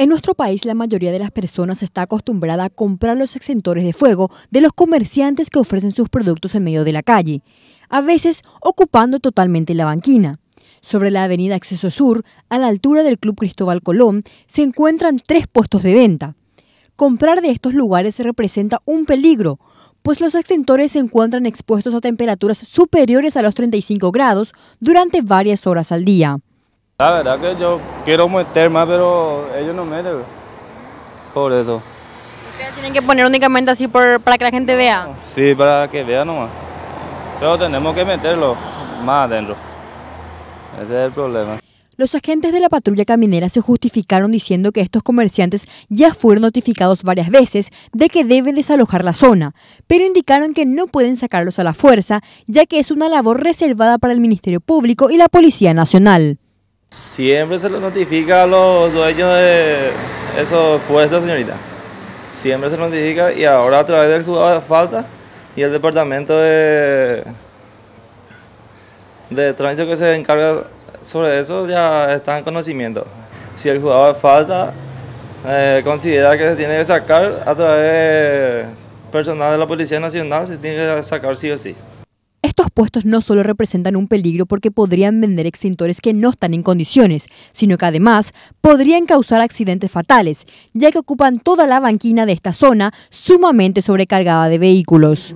En nuestro país la mayoría de las personas está acostumbrada a comprar los extintores de fuego de los comerciantes que ofrecen sus productos en medio de la calle, a veces ocupando totalmente la banquina. Sobre la avenida Acceso Sur, a la altura del Club Cristóbal Colón, se encuentran tres puestos de venta. Comprar de estos lugares representa un peligro, pues los extintores se encuentran expuestos a temperaturas superiores a los 35 grados durante varias horas al día. La verdad que yo quiero meter más, pero ellos no meten, por eso. ¿Ustedes tienen que poner únicamente así para que la gente vea? Sí, para que vean nomás. Pero tenemos que meterlo más adentro. Ese es el problema. Los agentes de la patrulla caminera se justificaron diciendo que estos comerciantes ya fueron notificados varias veces de que deben desalojar la zona, pero indicaron que no pueden sacarlos a la fuerza, ya que es una labor reservada para el Ministerio Público y la Policía Nacional. Siempre se lo notifica a los dueños de esos puestos, señorita. Siempre se lo notifica y ahora a través del jugador de falta y el departamento de, de tránsito que se encarga sobre eso ya está en conocimiento. Si el jugador de falta eh, considera que se tiene que sacar a través personal de la Policía Nacional, se tiene que sacar sí o sí puestos no solo representan un peligro porque podrían vender extintores que no están en condiciones, sino que además podrían causar accidentes fatales, ya que ocupan toda la banquina de esta zona sumamente sobrecargada de vehículos.